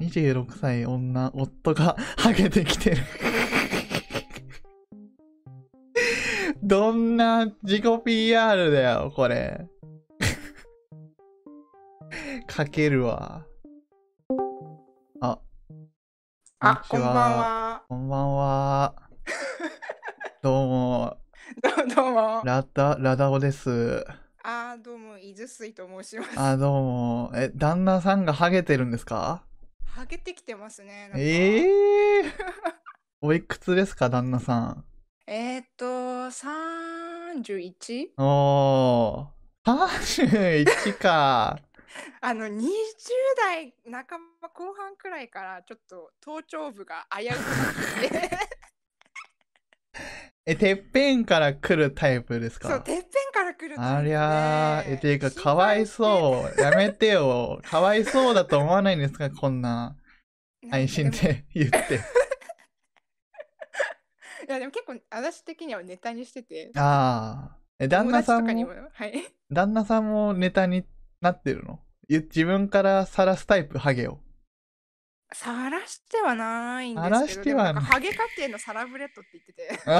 26歳女、夫がハゲてきてるどんな自己 PR だよ、これかけるわ。あ。あ、こんばんは。こんばんは。どうも。どうも。ラダ、ラダオです。あどうも、伊豆水と申します。あどうも。え、旦那さんがハゲてるんですかハゲてきてますね。ええー、おいくつですか、旦那さん。えー、っと、31? おー、31か。あの20代半ば後半くらいからちょっと頭頂部が危うくなってえ、てっぺんから来るタイプですかそう、てっぺんから来るタイプ、ね、ありゃー。え、ていうか、かわいそう。やめてよ。かわいそうだと思わないんですかこんな、配信で言って。いや、でも結構、私的にはネタにしてて。ああ。え、旦那さんも、もはい。旦那さんもネタになってるの自分からさらすタイプ、ハゲを。さらしてはないんですけど、晒してはない。ハゲ家庭のサラブレッドって言ってて。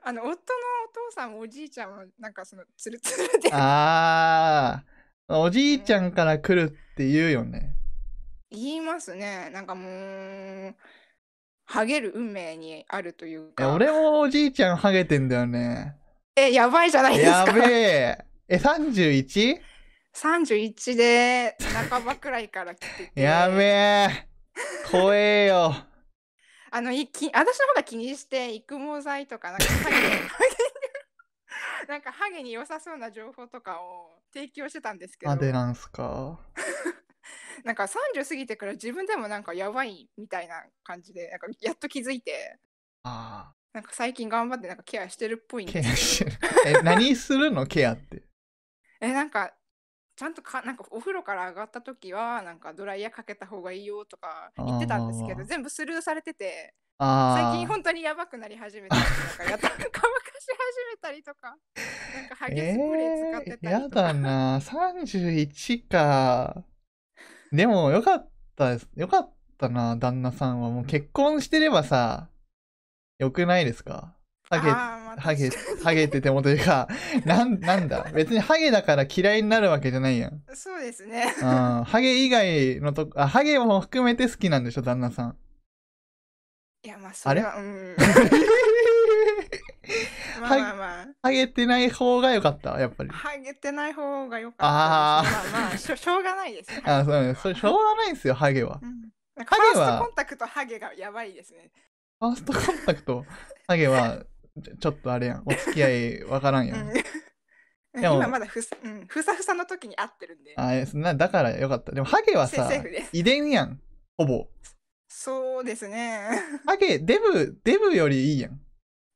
あの夫のお父さんおじいちゃんはなんかそのツルツルでああおじいちゃんから来るって言うよね、言いますねなんかもうハゲる運命にあるというか俺もおじいちゃんハゲてんだよねえやばいじゃないですかやべええ 31? 31で半ばくらいから来ててやべえ怖えよあのいき私の方が気にして育毛剤とかなんかハゲ なんかハゲに良さそうな情報とかを提供してたんですけどあでなんすか なんか30過ぎてから自分でもなんかやばいみたいな感じでなんかやっと気づいてあなんか最近頑張ってなんかケアしてるっぽいんですケアしてるえ何するのケアって えなんかちゃんとかなんかお風呂から上がった時はなんかドライヤーかけた方がいいよとか言ってたんですけど全部スルーされてて最近本当にやばくなり始めたりとか やった乾かし始めたりとかなんかハゲスプレー使ってたりとか、えー、やだな31かでもよかったですよかったな旦那さんはもう結婚してればさよくないですかハゲ、ハゲ、ハゲっててもというか、なん、なんだ。別にハゲだから嫌いになるわけじゃないやん。そうですね。うん。ハゲ以外のと、あ、ハゲも含めて好きなんでしょ、旦那さん。いや、まあ、それは、うん。まあまあまあ。ハゲてない方が良かった、やっぱり。ハゲてない方が良かった。ああ。まあまあ、しょしょうがないです、あそうそれしょうがないんですよ、ハゲは。ハゲは。ファーストコンタクトハゲがやばいですね。ファーストコンタクトハゲは、ちょっとあれやんお付き合いわからんやんうん、でも今まだふ,、うん、ふさふさの時に合ってるんであなだからよかったでもハゲはさ遺伝やんほぼそうですねハゲデブデブよりいいやん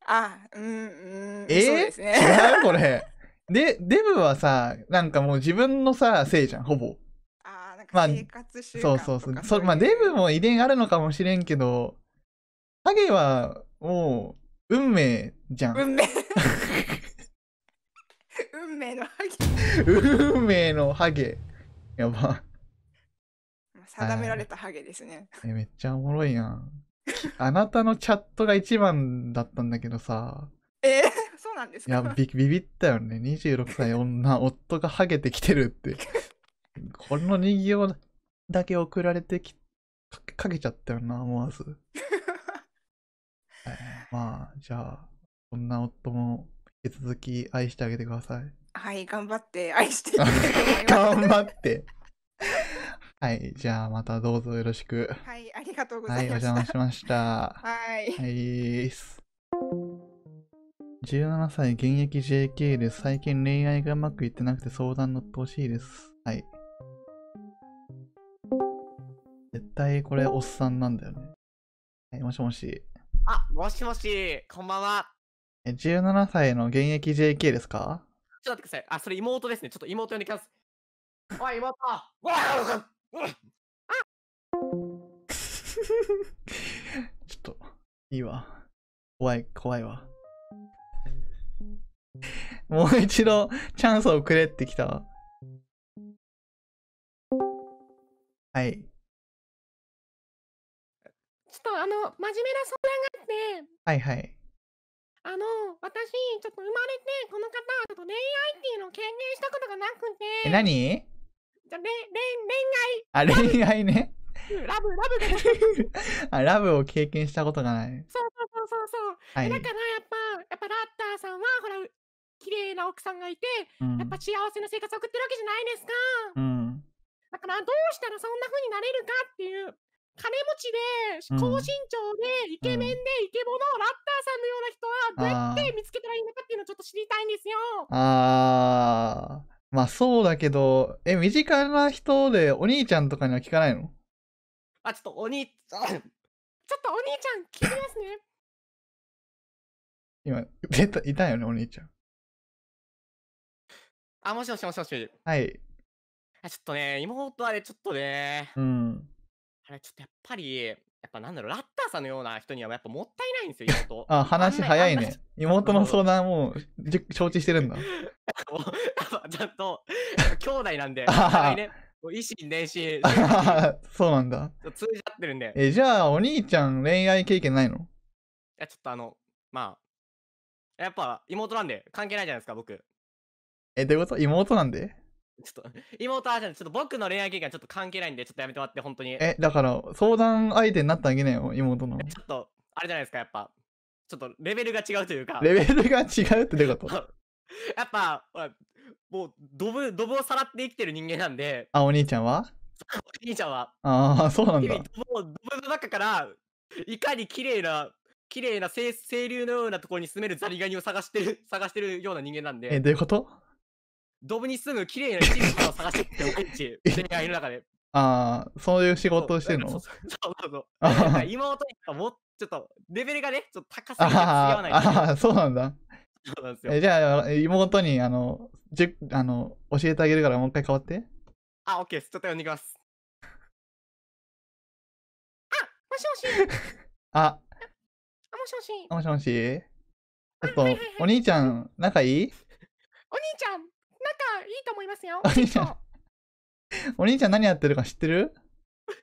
あうんうんえー、そうですね違うこれでデブはさなんかもう自分のさせいじゃんほぼあなんか生活習慣とか、まあ、そうそうそうそまあデブも遺伝あるのかもしれんけどハゲはも運命じゃん。運命 運命のハゲ。運命のハゲ。やば。定められたハゲですね。え、めっちゃおもろいやん。あなたのチャットが一番だったんだけどさ。えー、そうなんですかいやビ、ビビったよね。26歳女、夫がハゲてきてるって。この人形だけ送られてき、かけちゃったよな、思わず。まあ、じゃあ、そんな夫も引き続き愛してあげてください。はい、頑張って愛していきたいと思います。頑張って。はい、じゃあまたどうぞよろしく。はい、ありがとうございました。はい、お邪魔しました。はい。はい。17歳現役 JK です。最近恋愛がうまくいってなくて相談乗ってほしいです。はい。絶対これおっさんなんだよね。はい、もしもし。あ、もしもし、こんばんは。え、17歳の現役 JK ですかちょっと待ってください。あ、それ妹ですね。ちょっと妹呼んできます。おい、妹わあ、ちょっと、いいわ。怖い、怖いわ。もう一度、チャンスをくれってきたわ。はい。とあの真面目な相談があってはいはいあの私ちょっと生まれてこの方ちょっと恋愛っていうのを経験したことがなくてえ何じゃ恋恋愛あ恋愛ねラブラブ あラブを経験したことがないそうそうそうそう、はい、だからやっぱやっぱラッターさんはほら綺麗な奥さんがいて、うん、やっぱ幸せな生活を送ってるわけじゃないですか、うん、だからどうしたらそんな風になれるかっていう金持ちで、高身長で、イケメンで、イケボのラッターさんのような人は、どうやって見つけたらいいのかっていうのをちょっと知りたいんですよ。あー、まあそうだけど、え、身近な人でお兄ちゃんとかには聞かないのあ、ちょっとお兄、ちゃんちょっとお兄ちゃん、聞きますね。今、絶対いたよね、お兄ちゃん。あ、もしもしもしもし。はい。あちょっとね、妹はね、ちょっとね、うん。れちょっとやっぱり、やっぱなんだろう、ラッターさんのような人にはやっぱもったいないんですよ、妹。あ、話早いね。妹の相談も 承知してるんだ。ちゃんと、兄弟なんで、ね、維新伝心。そうなんだ。通じ合ってるんで。え、じゃあ、お兄ちゃん恋愛経験ないのいや、ちょっとあの、まあ、やっぱ妹なんで関係ないじゃないですか、僕。え、どういうこと妹なんでちょっと、妹はちょっと僕の恋愛経験はちょっと関係ないんで、ちょっとやめてもらって、本当に。え、だから、相談相手になってあげなよ、妹の。ちょっと、あれじゃないですか、やっぱ。ちょっと、レベルが違うというか。レベルが違うってどういうこと やっぱ、もう、ドブ、ドブをさらって生きてる人間なんで。あ、お兄ちゃんはお兄ちゃんは。ああ、そうなんだ。ドブドブの中から、いかに綺麗な、綺麗な清流のようなところに住めるザリガニを探してる、探してるような人間なんで。え、どういうことドブに住む綺麗な一日を探してって毎日 恋いる中で。ああ、そういう仕事をしてんのそうそうそうそう。妹にもちょっとレベルがね、ちょっと高すぎてわないああ、そうなんだ。そうなんですよえじゃあ、妹にあのじゅあの教えてあげるからもう一回変わって。あ、オッケーです。ちょっと呼んできます。あ、もしもし。あ、あ、もしもし。もしもし。ちょっと、お兄ちゃん、仲いいお兄ちゃん、仲いいと思いますよ。お兄ちゃん。お兄ちゃん何やってるか知ってるえお兄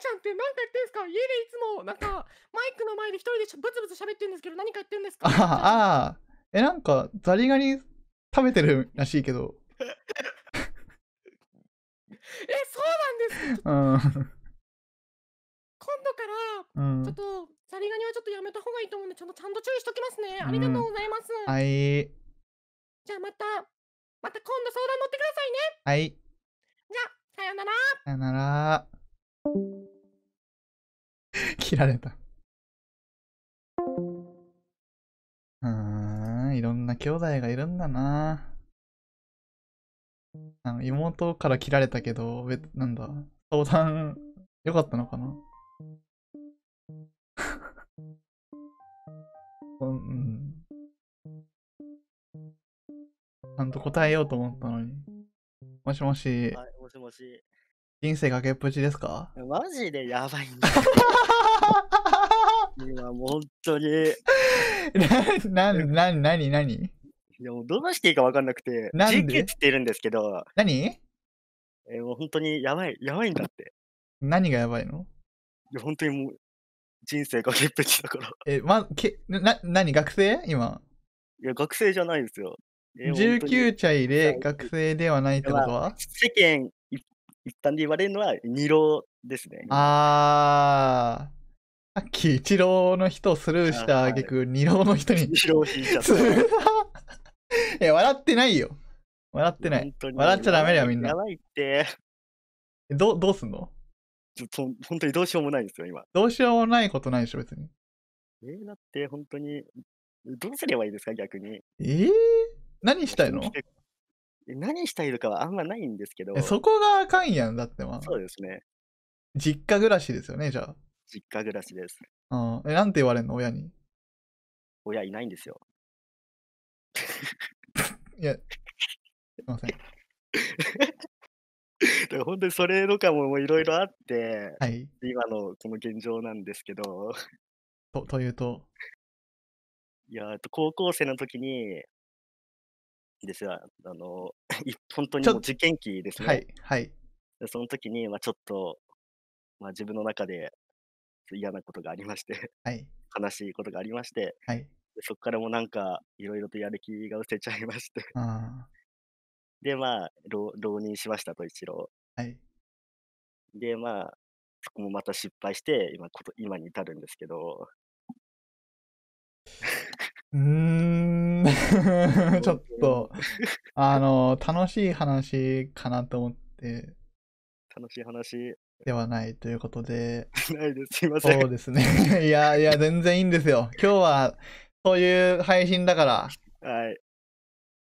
ちゃんって何かやってんですか家でいつもなんかマイクの前で一人でブツブツ喋ってるんですけど何かやってるんですかああえなんかザリガニ食べてるらしいけどえそうなんですうん今度からちょっとザリガニはちょっとやめた方がいいと思うんでちょっとちゃんと注意しときますね、ありがとうございます、はいじゃあまた、また今度相談乗ってくださいね。はい。じゃあ、さよなら。さよなら。切られた。うん、いろんな兄弟がいるんだな。あの妹から切られたけど、別なんだ、相談よかったのかなうん ちゃんと答えようと思ったのに。もしもし。はい、もしもし。人生崖っぷちですかマジでやばいんだ。今、もう本当に。な、な、な、なに、なにいや、もうどうしていいか分かんなくて、なんでって言ってるんですけど。何えー、もう本当にやばい、やばいんだって。何がやばいのいや、本当にもう、人生崖っぷちだから。え、ま、け、な、なに、学生今。いや、学生じゃないですよ。19歳で学生ではないってことは、世間一般で言われるのは二郎ですね。あー。さっき一郎の人スルーしたあげく二郎の人に。二郎引いちゃった。え笑ってないよ。笑ってない。笑っちゃダメだよ、みんな。やばいって。ど、どうすんのちょと本当にどうしようもないですよ、今。どうしようもないことないでしょ、別に。えー、だって本当に、どうすればいいですか、逆に。ええー何したいの何したいのかはあんまないんですけど。そこがあかんやん、だってまあ。そうですね。実家暮らしですよね、じゃあ。実家暮らしです。うん。え、なんて言われんの、親に。親いないんですよ。いや、すいません。本当にそれとかもいろいろあって、はい。今のこの現状なんですけど、と、というと。いや高校生の時に、ですが、あの、本当にもう受験期ですね。はい、はい。その時に、まあ、ちょっと、まあ、自分の中で嫌なことがありましてはい、悲しいことがありまして、はい、そこからもなんか、いろいろとやる気が失せちゃいましてで、まあ浪、浪人しましたと、一郎。はい、で、まあ、そこもまた失敗して、今、こと今に至るんですけど、うーん ちょっと、あの、楽しい話かなと思って。楽しい話。ではないということで。ないです。すいません。そうですね。いや、いや、全然いいんですよ。今日は、そういう配信だから。はい。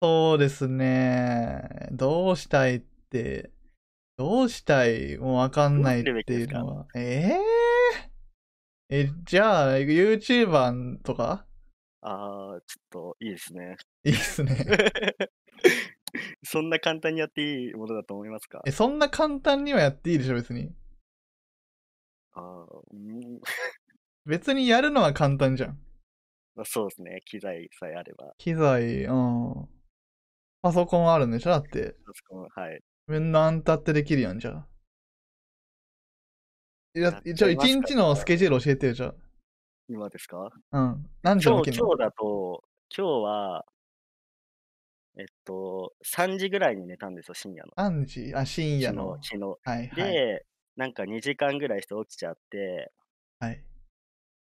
そうですね。どうしたいって、どうしたいもうわかんないっていうのは。えー、え、じゃあ、YouTuber とかああ、ちょっといいですね。いいですね。そんな簡単にやっていいものだと思いますかえ、そんな簡単にはやっていいでしょ、別に。ああ、うん。別にやるのは簡単じゃん。まあ、そうですね。機材さえあれば。機材、うん。パソコンあるんでしょだって。パソコン、はい。みんなあんたってできるやん、じゃあ。いや、一応一日のスケジュール教えてよ、じゃあ。今ですかうん。何時今起日、きる今日だと、今日は、えっと、3時ぐらいに寝たんですよ、深夜の。3時あ、深夜昨日、の。昨日。はいはい。で、なんか2時間ぐらいして起きちゃって、はい。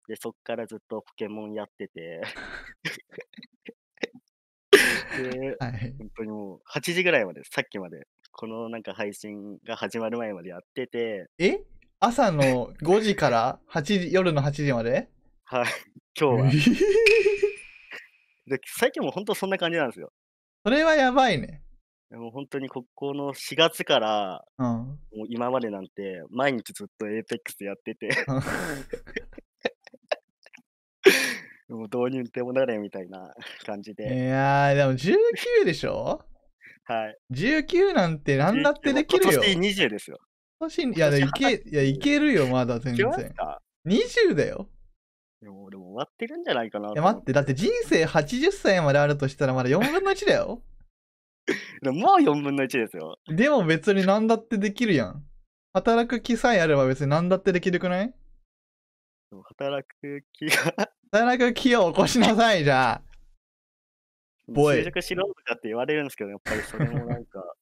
で、そっからずっとポケモンやってて、で、はい。本当にもう8時ぐらいまで、さっきまで、このなんか配信が始まる前までやってて、え朝の5時から8時、夜の8時まではい、今日は。で最近も本当そんな感じなんですよ。それはやばいね。でも本当にここの4月から、うん、もう今までなんて毎日ずっと APEX やってて もう導入てもなれみたいな感じで。いやー、でも19でしょはい。19なんて何だってできるよ。今年20ですよ。今年、いや、いけ、いや、いけるよ、まだ全然。20だよ。でも俺も終わってるんじゃないかな。いや、待って、だって人生80歳まであるとしたらまだ4分の1だよ。でももう4分の1ですよ。でも別に何だってできるやん。働く気さえあれば別に何だってできるくない働く気が 働く気を起こしなさい、じゃあ。ボイ。就職しろとかって言われるんですけど、やっぱりそれもなんか、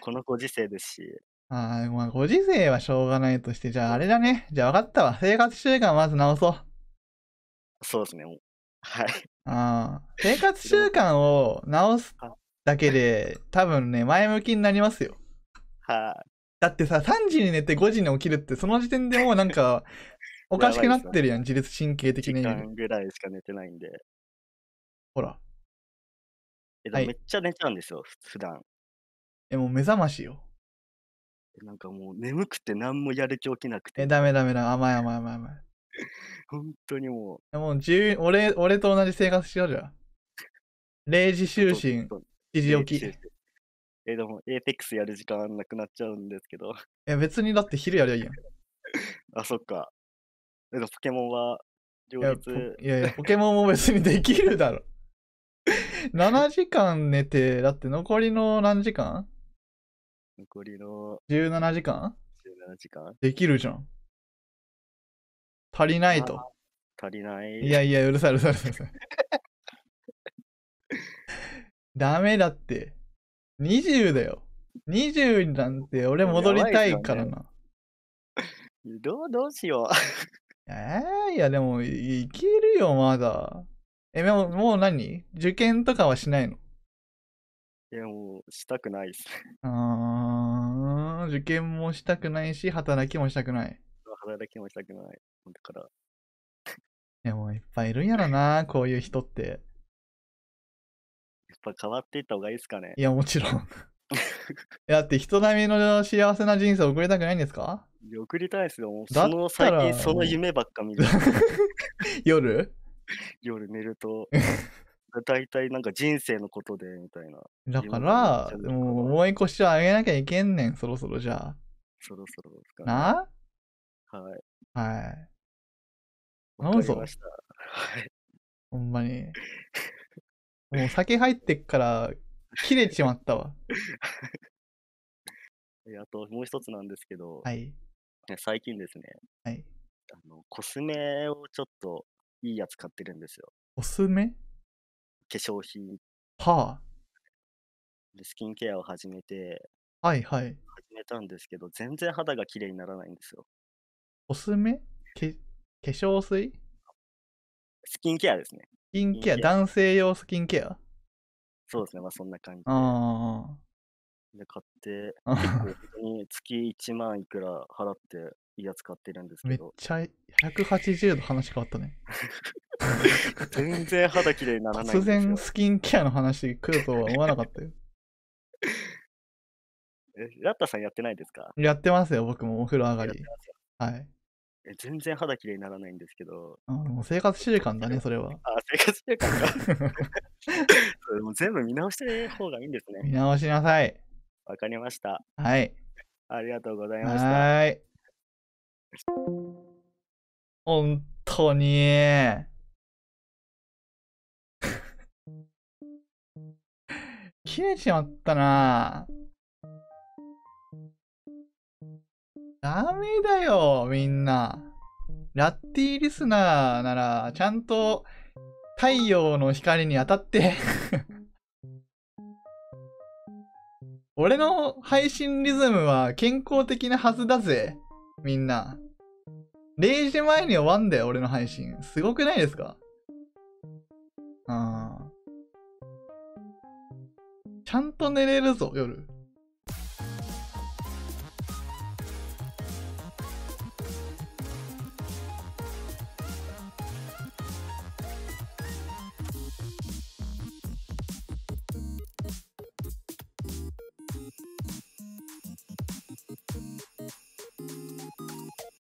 こ のご時世ですし。ああ、まあご時世はしょうがないとして、じゃああれだね。じゃあ分かったわ。生活習慣まず直そう。そうですね。はい。ああ。生活習慣を直すだけで、多分ね、前向きになりますよ。はい。だってさ、3時に寝て5時に起きるって、その時点でもうなんか、おかしくなってるやん、自律神経的に。時間ぐらいしか寝てないんで。ほら。え、はい、めっちゃ寝ちゃうんですよ、普段。え、もう目覚ましよ。なんかもう眠くて何もやる気起きなくて。え、ダメダメだ。甘い甘い甘い甘い。本当にもう。もう自由、俺、俺と同じ生活しようじゃん。0 時就寝、7時起き。え、でも、エーペックスやる時間なくなっちゃうんですけど。いや、別にだって昼やりゃいいやん。あ、そっか。えっと、ポケモンは、両日。いやいや、ポケモンも別にできるだろ。7 時間寝て、だって残りの何時間残りの。17時間 ?17 時間できるじゃん。足りないと。足りない。いやいや、うるさい、うるさい、うるさい。ダメだって。20だよ。20なんて俺戻りたいからな。ね、どう、どうしよう。えー、いや、でも、いけるよ、まだ。え、でも、もう何受験とかはしないのいや、もう、したくないっす。あー、受験もしたくないし、働きもしたくない。働きもしたくないだから。でもいっぱいいるんやろな、こういう人って。やっぱ変わっていった方がいいですかね。いや、もちろん。だって人並みの幸せな人生送りたくないんですか送りたいですよ。もうその最近その夢ばっか見る。夜夜寝ると。大体なんか人生のことでみたいな。だから、もう思い越しを上げなきゃいけんねん、そろそろじゃあ。そろそろですか、ね、なあはい。はい。頼むぞ。はい。ほんまに。もう酒入ってっから、切れちまったわ。あともう一つなんですけど、はい、最近ですね、はい、あのコスメをちょっといいやつ買ってるんですよ。コスメ化粧品。はあ。でスキンケアを始めて、はいはい。始めたんですけど、全然肌が綺麗にならないんですよ。おすすめ化粧水スキンケアですね。スキンケア、男性用スキンケアそうですね、まあそんな感じで。ああ。で、買って、に月1万いくら払って、いいやつ買ってるんですけど。めっちゃ180度話変わったね。全然肌綺麗にならない。突然スキンケアの話来るとは思わなかったよ。え、ラッタさんやってないですかやってますよ、僕もお風呂上がり。はい。え全然肌きれいにならないんですけど。もう生活習慣だね、それは。あ生活習慣か。それも全部見直してる方がいいんですね。見直しなさい。わかりました。はい。ありがとうございました。はい。本当に。切れちまったなダメだよ、みんな。ラッティリスナーなら、ちゃんと太陽の光に当たって 俺の配信リズムは健康的なはずだぜ、みんな。0時前に終わんだよ、俺の配信。すごくないですかうん。ちゃんと寝れるぞ、夜。